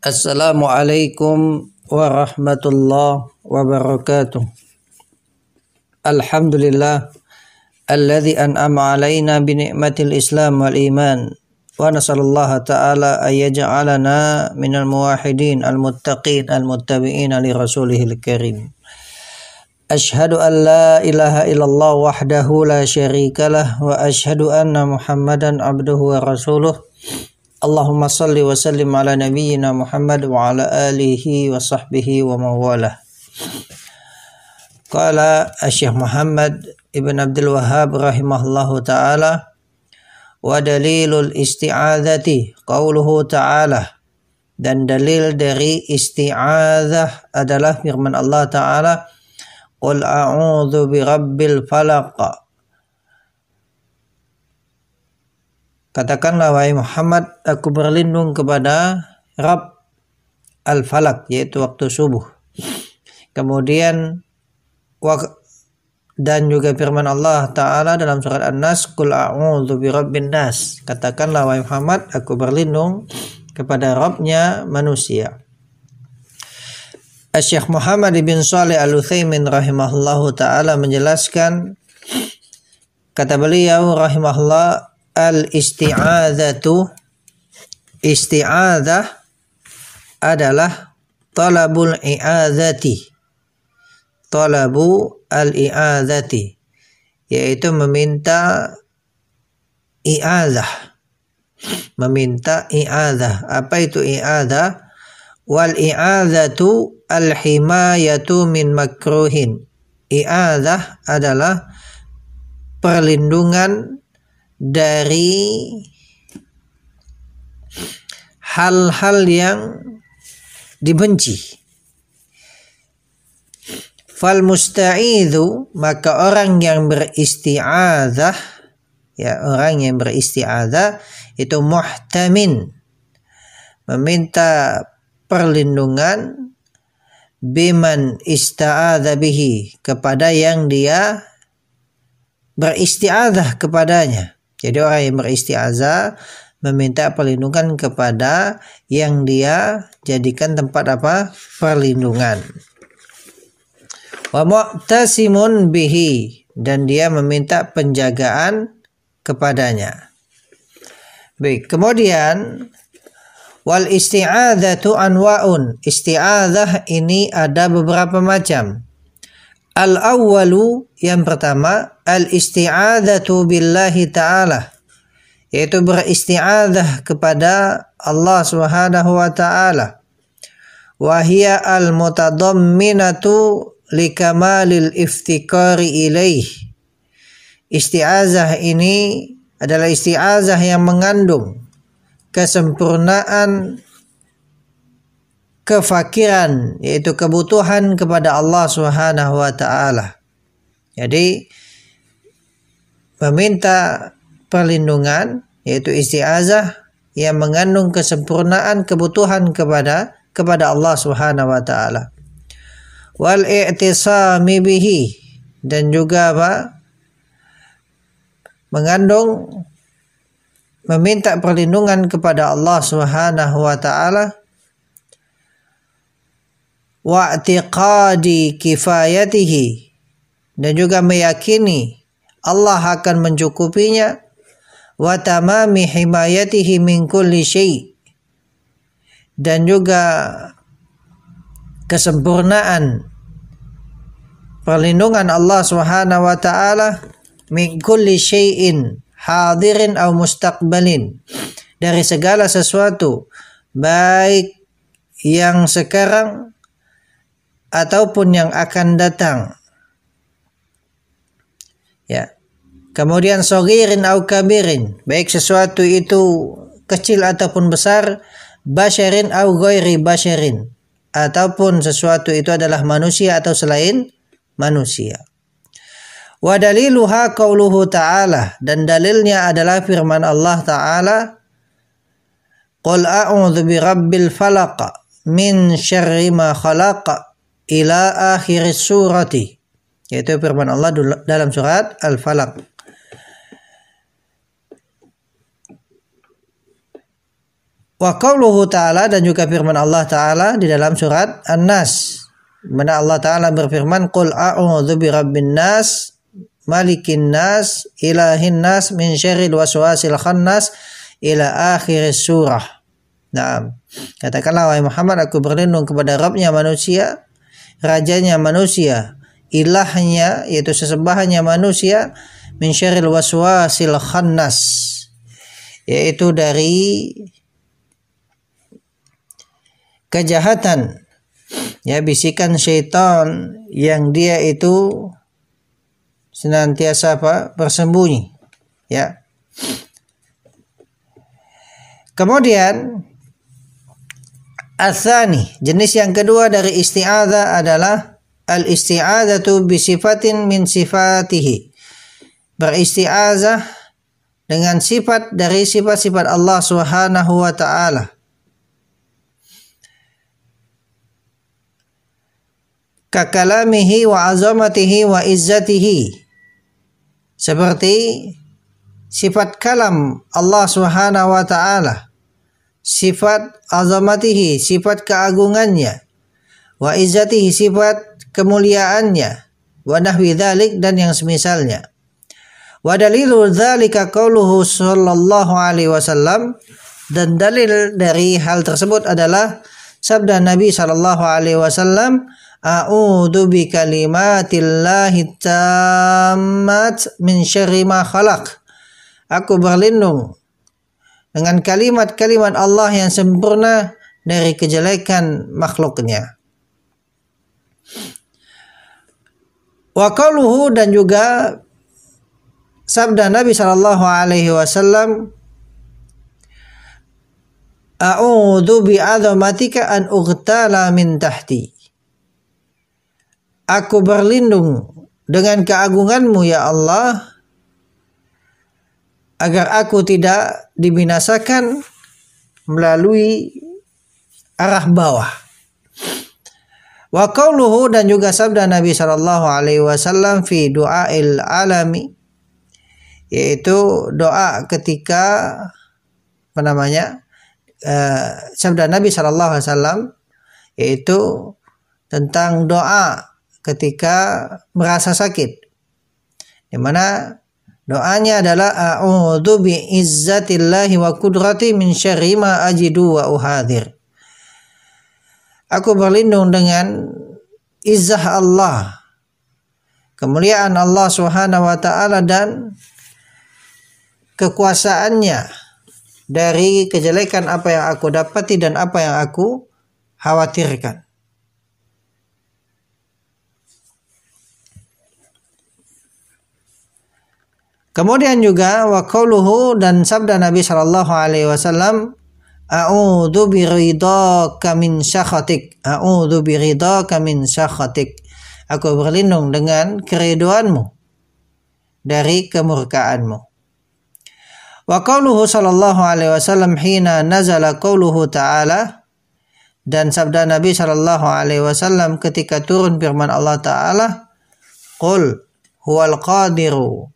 السلام عليكم ورحمة الله وبركاته الحمد لله الذي أنعم علينا بنعمة الإسلام والإيمان ونسأل الله تعالى أن يجعلنا من الموحدين المتقين المتبعين لرسوله الكريم أشهد أن لا إله إلا الله وحده لا شريك له وأشهد أن محمدا عبده ورسوله اللهم صل وسلم على نبينا محمد وعلى آله وصحبه ومن والاه قال الشيخ محمد ابن عبد الوهاب رحمه الله تعالى ودليل الاستعاذة قوله تعالى dan dalil dari isti'adzah adalah firman Allah Ta'ala Qul a'udhu bi rabbil falaq Katakanlah wahai Muhammad aku berlindung kepada Rabb al-Falak yaitu waktu subuh. Kemudian wak dan juga firman Allah Ta'ala dalam surat An-Nas Qul a'udhu birabbin nas katakanlah wahai Muhammad aku berlindung kepada Rabbnya manusia Syekh Muhammad bin Saleh Al Utsaimin rahimahullahu taala menjelaskan kata beliau rahimahullah al isti'adzatu isti'adzah adalah talabul i'adzati talabu al-i'adzati yaitu meminta i'adzah meminta i'adzah apa itu i'adzah wal i'adzatu al himayatu min makruhin i'adzah adalah perlindungan dari hal-hal yang dibenci Fal musta'idhu maka orang yang beristi'adzah ya orang yang beristi'adzah itu muhtamin meminta perlindungan biman ista'adha bihi kepada yang dia beristi'adzah kepadanya. Jadi orang yang beristi'adzah meminta perlindungan kepada yang dia jadikan tempat apa? perlindungan. Wa mu'tasimun bihi dan dia meminta penjagaan kepadanya. Baik, kemudian wal isti'adzatu anwa'un. Isti'adzah ini ada beberapa macam. Al awwalu yang pertama al isti'adzatu billahi ta'ala yaitu beristi'adzah kepada Allah Subhanahu wa taala. Wahia al mutadamminatu likamalil iftikari ilaih. Isti'azah ini adalah isti'azah yang mengandung kesempurnaan kefakiran yaitu kebutuhan kepada Allah Subhanahu wa taala. Jadi meminta perlindungan yaitu isti'azah yang mengandung kesempurnaan kebutuhan kepada kepada Allah Subhanahu wa taala wal i'tisami bihi dan juga apa mengandung meminta perlindungan kepada Allah Subhanahu wa taala wa i'tiqadi kifayatihi dan juga meyakini Allah akan mencukupinya wa tamami himayatihi min kulli syai dan juga kesempurnaan perlindungan Allah Subhanahu wa taala min kulli syai'in hadirin au mustaqbalin dari segala sesuatu baik yang sekarang ataupun yang akan datang ya kemudian sogirin au kabirin baik sesuatu itu kecil ataupun besar basyarin au ghairi basyarin ataupun sesuatu itu adalah manusia atau selain manusia. Wa daliluha qauluhu ta'ala dan dalilnya adalah firman Allah taala Qul a'udzu bi rabbil falaq min syarri ma khalaq ila akhir surati yaitu firman Allah dalam surat Al-Falaq Wa qauluhu ta'ala dan juga firman Allah ta'ala di dalam surat An-Nas Mana Allah Ta'ala berfirman, Qul a'udhu bi rabbin nas, malikin nas, ilahin nas, min syaril waswasil khannas, ila akhir surah. Nah, katakanlah wahai Muhammad aku berlindung kepada Rabbnya manusia, rajanya manusia, ilahnya yaitu sesembahannya manusia min syarril waswasil khannas yaitu dari kejahatan ya bisikan syaitan yang dia itu senantiasa apa bersembunyi ya kemudian asani jenis yang kedua dari isti'adzah adalah al isti'adzatu bi min sifatihi beristi'azah dengan sifat dari sifat-sifat Allah Subhanahu wa taala kakalamihi wa azamatihi wa izzatihi seperti sifat kalam Allah Subhanahu wa taala sifat azamatihi sifat keagungannya wa izzatihi sifat kemuliaannya wa nahwi dzalik dan yang semisalnya wa dalilu dzalika qauluhu sallallahu alaihi wasallam dan dalil dari hal tersebut adalah sabda Nabi sallallahu alaihi wasallam A'udhu bi kalimatillahi tammat min syarri ma khalaq. Aku berlindung dengan kalimat-kalimat Allah yang sempurna dari kejelekan makhluknya. Wa qaluhu dan juga sabda Nabi sallallahu alaihi wasallam A'udzu bi 'azamatika an ughtala min tahti Aku berlindung dengan keagunganmu ya Allah agar aku tidak dibinasakan melalui arah bawah. Wa qauluhu dan juga sabda Nabi Shallallahu alaihi wasallam fi du'ail alami yaitu doa ketika apa namanya? Eh, sabda Nabi Shallallahu alaihi wasallam yaitu tentang doa ketika merasa sakit. Di mana doanya adalah a'udzu bi izzatillahi wa qudrati min syarri ma ajidu wa uhadir. Aku berlindung dengan izah Allah kemuliaan Allah Subhanahu wa taala dan kekuasaannya dari kejelekan apa yang aku dapati dan apa yang aku khawatirkan. Kemudian juga wa qauluhu dan sabda Nabi Shallallahu alaihi wasallam A'udzu biridhaka min syakhatik. A'udzu biridhaka min syakhatik. Aku berlindung dengan keriduanmu dari kemurkaanmu. Wa qauluhu sallallahu alaihi wasallam hina nazala qauluhu ta'ala dan sabda Nabi sallallahu alaihi wasallam ketika turun firman Allah taala, "Qul huwal qadiru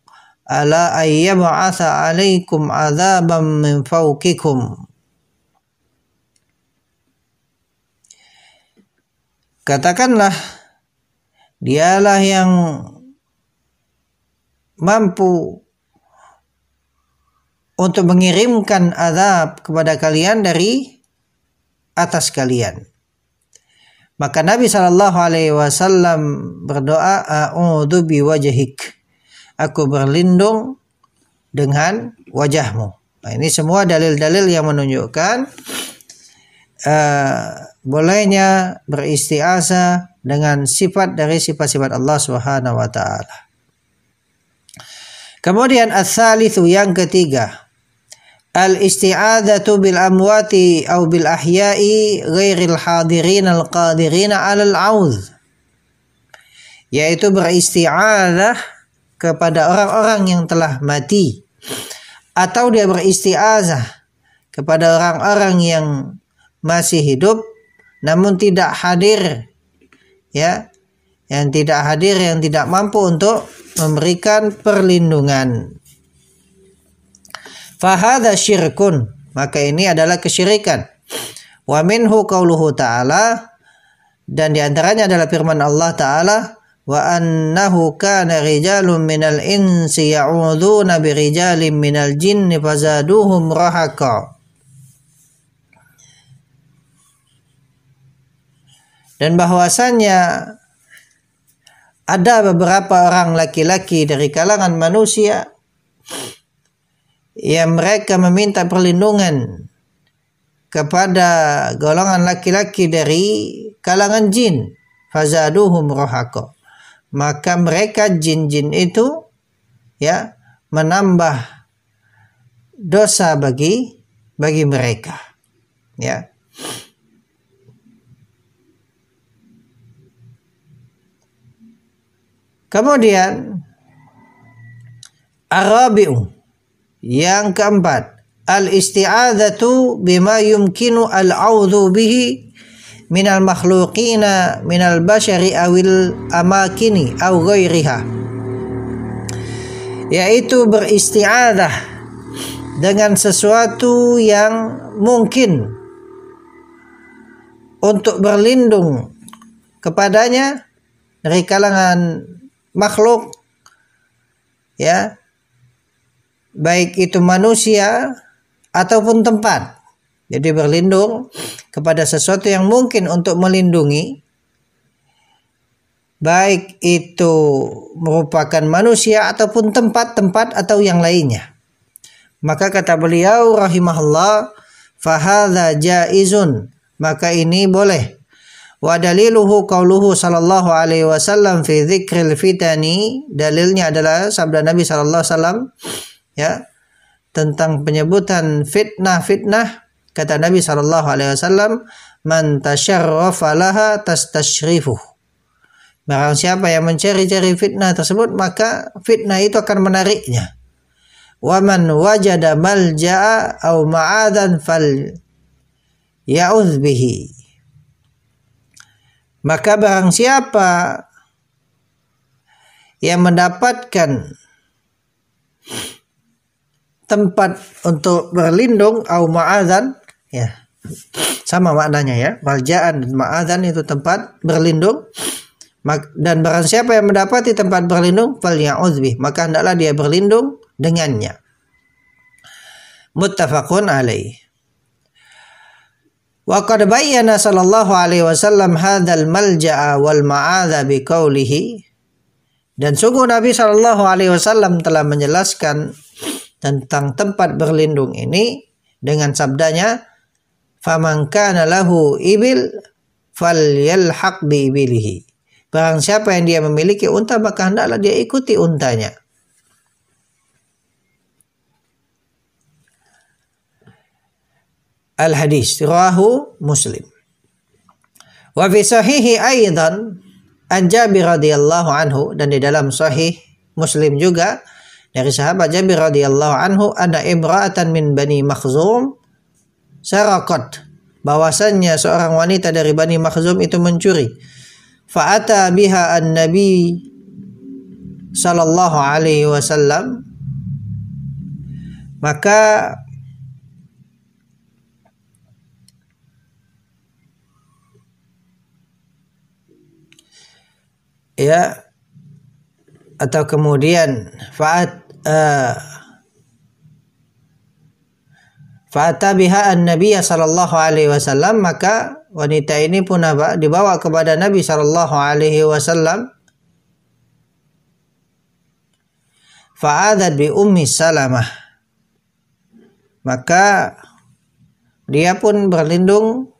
ala ayyab'atha alaikum azaban min fawqikum Katakanlah dialah yang mampu untuk mengirimkan azab kepada kalian dari atas kalian. Maka Nabi Shallallahu Alaihi Wasallam berdoa, "A'udhu biwajhik." aku berlindung dengan wajahmu. Nah, ini semua dalil-dalil yang menunjukkan uh, bolehnya beristiasa dengan sifat dari sifat-sifat Allah Subhanahu wa taala. Kemudian as-salithu yang ketiga, al-isti'adzatu bil amwati au bil ahya'i ghairil hadirin al qadirin al-'audz yaitu beristi'adzah kepada orang-orang yang telah mati atau dia beristiazah kepada orang-orang yang masih hidup namun tidak hadir ya yang tidak hadir yang tidak mampu untuk memberikan perlindungan fahada syirkun maka ini adalah kesyirikan wa minhu qauluhu ta'ala dan diantaranya adalah firman Allah Ta'ala wa annahu kana rijalun minal insi ya'udzuuna bi rijalin minal jinni fazaduhum rahaqa dan bahwasannya ada beberapa orang laki-laki dari kalangan manusia yang mereka meminta perlindungan kepada golongan laki-laki dari kalangan jin fazaduhum rahaqa maka mereka jin-jin itu ya menambah dosa bagi bagi mereka ya kemudian arabiu yang keempat al isti'adzatu bima yumkinu al audhu bihi minal makhluqina minal basyari awil amakini aw ghairiha yaitu beristiadah dengan sesuatu yang mungkin untuk berlindung kepadanya dari kalangan makhluk ya baik itu manusia ataupun tempat jadi berlindung kepada sesuatu yang mungkin untuk melindungi baik itu merupakan manusia ataupun tempat-tempat atau yang lainnya. Maka kata beliau rahimahullah fahadha jaizun maka ini boleh. Wa daliluhu qauluhu sallallahu alaihi wasallam fi dzikril fitani dalilnya adalah sabda Nabi sallallahu alaihi wasallam ya tentang penyebutan fitnah-fitnah Kata Nabi Shallallahu Alaihi Wasallam, "Man tasyarrafalaha tastashrifuh." Barang siapa yang mencari-cari fitnah tersebut, maka fitnah itu akan menariknya. Waman wajada malja'a au ma'adan fal ya'udz bihi. Maka barang siapa yang mendapatkan tempat untuk berlindung au ma'adan ya sama maknanya ya waljaan dan ma'adzan itu tempat berlindung dan barang siapa yang mendapati tempat berlindung falyaudzbi maka hendaklah dia berlindung dengannya muttafaqun alaih wa qad bayyana sallallahu alaihi wasallam hadzal malja'a wal ma'adza biqaulihi dan sungguh Nabi Shallallahu Alaihi Wasallam telah menjelaskan tentang tempat berlindung ini dengan sabdanya faman kana lahu ibil falyalhaq bi ibilihi. Barang siapa yang dia memiliki unta maka hendaklah dia ikuti untanya. Al hadis rawahu Muslim. Wa fi sahihi aidan an Jabir radhiyallahu anhu dan di dalam sahih Muslim juga dari sahabat Jabir radhiyallahu anhu ada imra'atan min Bani Makhzum sarakat bahwasannya seorang wanita dari Bani Makhzum itu mencuri. Fa'ata biha an-nabi sallallahu alaihi wasallam maka ya atau kemudian fa'at uh, biha an-nabiya sallallahu alaihi wasallam maka wanita ini pun apa? dibawa kepada Nabi sallallahu alaihi wasallam. Fa'adat bi ummi Salamah. Maka dia pun berlindung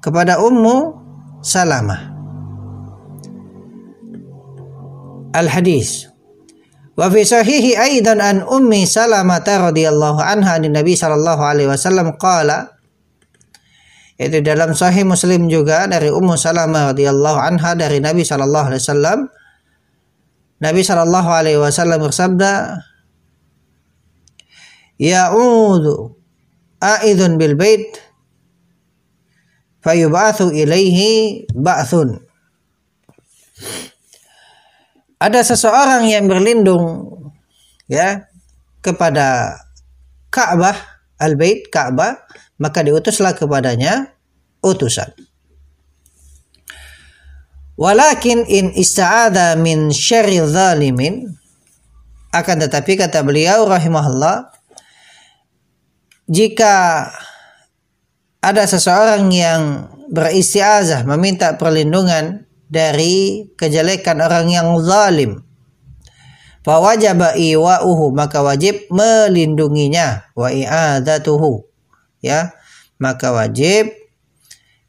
kepada Ummu Salamah. Al-Hadis Wa fi sahihi aidan an ummi Salamah radhiyallahu anha di Nabi sallallahu alaihi wasallam qala itu dalam sahih Muslim juga dari Ummu Salamah radhiyallahu anha dari Nabi sallallahu alaihi wasallam Nabi sallallahu alaihi wasallam bersabda Ya'udu a'idun bil bait fayubathu ilaihi ba'thun ada seseorang yang berlindung ya kepada Ka'bah Al-Bait Ka'bah maka diutuslah kepadanya utusan Walakin in ista'adha min syarri zalimin akan tetapi kata beliau rahimahullah jika ada seseorang yang beristiazah meminta perlindungan dari kejelekan orang yang zalim. Fawajaba iwa'uhu maka wajib melindunginya wa i'adatuhu ya maka wajib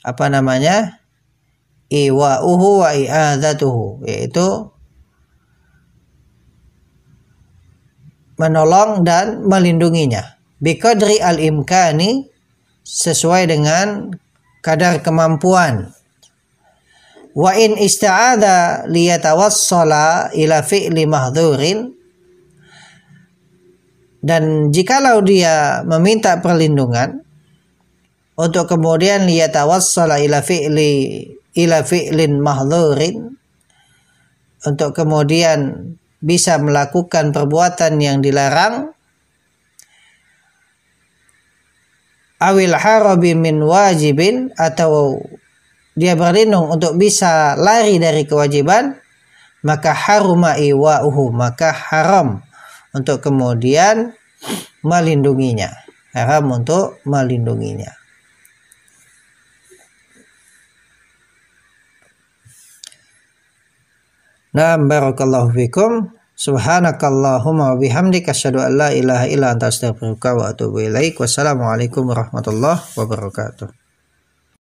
apa namanya iwa'uhu wa i'adatuhu yaitu menolong dan melindunginya biqadri al imkani sesuai dengan kadar kemampuan Wa in ista'adha liyatawassala ila fi'li mahdhurin dan jikalau dia meminta perlindungan untuk kemudian liyatawassala ila fi'li ila fi'lin mahdhurin untuk kemudian bisa melakukan perbuatan yang dilarang awil harabi min wajibin atau dia berlindung untuk bisa lari dari kewajiban maka haruma iwa'uhu maka haram untuk kemudian melindunginya haram untuk melindunginya Nah, barakallahu fikum. Subhanakallahumma wa bihamdika asyhadu an la ilaha illa anta astaghfiruka wa atubu ilaik. Wassalamualaikum warahmatullahi wabarakatuh.